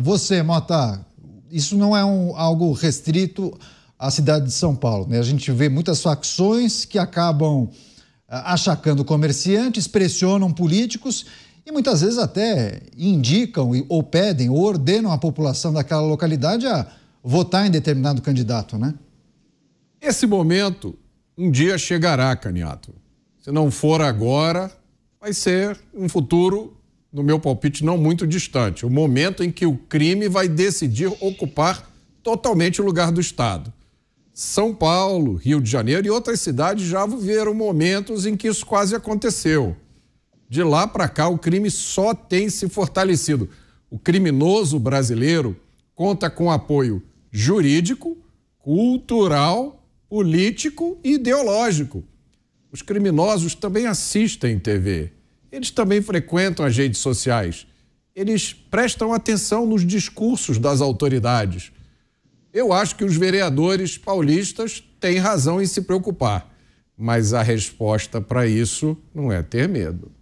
Você, Mota, isso não é um, algo restrito à cidade de São Paulo. Né? A gente vê muitas facções que acabam ah, achacando comerciantes, pressionam políticos e muitas vezes até indicam ou pedem ou ordenam a população daquela localidade a votar em determinado candidato, né? Esse momento um dia chegará, Caniato. Se não for agora, vai ser um futuro no meu palpite, não muito distante. O momento em que o crime vai decidir ocupar totalmente o lugar do Estado. São Paulo, Rio de Janeiro e outras cidades já viveram momentos em que isso quase aconteceu. De lá para cá, o crime só tem se fortalecido. O criminoso brasileiro conta com apoio jurídico, cultural, político e ideológico. Os criminosos também assistem TV eles também frequentam as redes sociais. Eles prestam atenção nos discursos das autoridades. Eu acho que os vereadores paulistas têm razão em se preocupar, mas a resposta para isso não é ter medo.